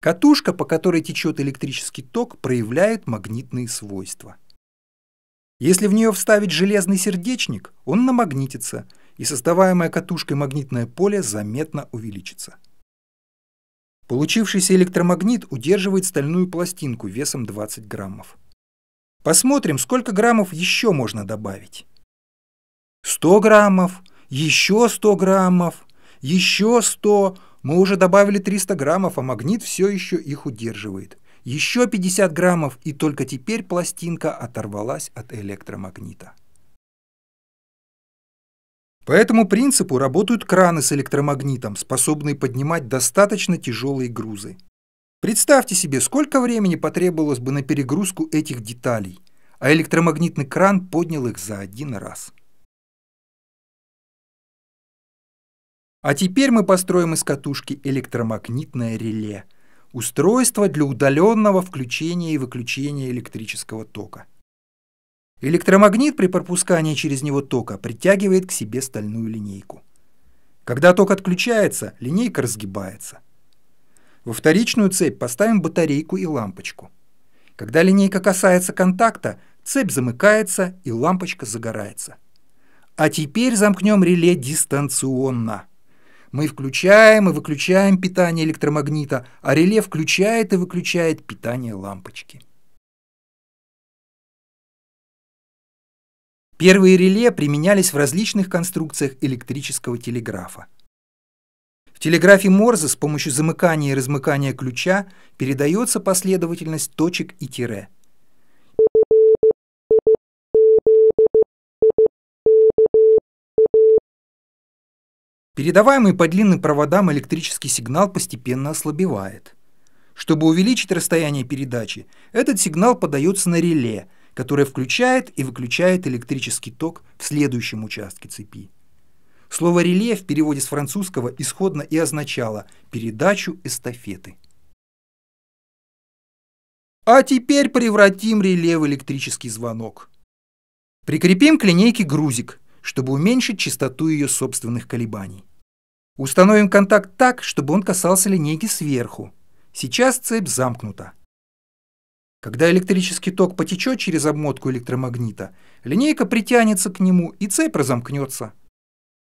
Катушка, по которой течет электрический ток, проявляет магнитные свойства. Если в нее вставить железный сердечник, он намагнитится, и создаваемое катушкой магнитное поле заметно увеличится. Получившийся электромагнит удерживает стальную пластинку весом 20 граммов. Посмотрим, сколько граммов еще можно добавить. 100 граммов, еще 100 граммов, еще 100, мы уже добавили 300 граммов, а магнит все еще их удерживает. Еще 50 граммов, и только теперь пластинка оторвалась от электромагнита. По этому принципу работают краны с электромагнитом, способные поднимать достаточно тяжелые грузы. Представьте себе, сколько времени потребовалось бы на перегрузку этих деталей, а электромагнитный кран поднял их за один раз. А теперь мы построим из катушки электромагнитное реле – устройство для удаленного включения и выключения электрического тока. Электромагнит при пропускании через него тока притягивает к себе стальную линейку. Когда ток отключается, линейка разгибается. Во вторичную цепь поставим батарейку и лампочку. Когда линейка касается контакта, цепь замыкается и лампочка загорается. А теперь замкнем реле дистанционно – мы включаем и выключаем питание электромагнита, а реле включает и выключает питание лампочки. Первые реле применялись в различных конструкциях электрического телеграфа. В телеграфе Морзе с помощью замыкания и размыкания ключа передается последовательность точек и тире – Передаваемый по длинным проводам электрический сигнал постепенно ослабевает. Чтобы увеличить расстояние передачи, этот сигнал подается на реле, которое включает и выключает электрический ток в следующем участке цепи. Слово «реле» в переводе с французского исходно и означало «передачу эстафеты». А теперь превратим реле в электрический звонок. Прикрепим к линейке грузик, чтобы уменьшить частоту ее собственных колебаний. Установим контакт так, чтобы он касался линейки сверху. Сейчас цепь замкнута. Когда электрический ток потечет через обмотку электромагнита, линейка притянется к нему и цепь разомкнется.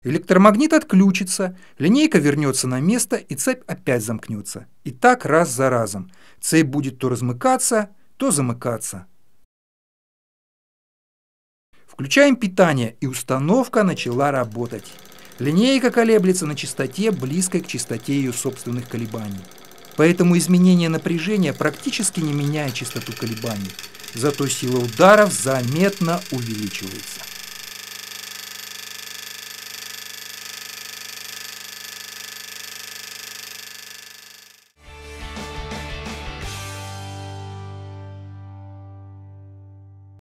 Электромагнит отключится, линейка вернется на место и цепь опять замкнется. И так раз за разом. Цепь будет то размыкаться, то замыкаться. Включаем питание и установка начала работать. Линейка колеблется на частоте, близкой к частоте ее собственных колебаний. Поэтому изменение напряжения практически не меняет частоту колебаний, зато сила ударов заметно увеличивается.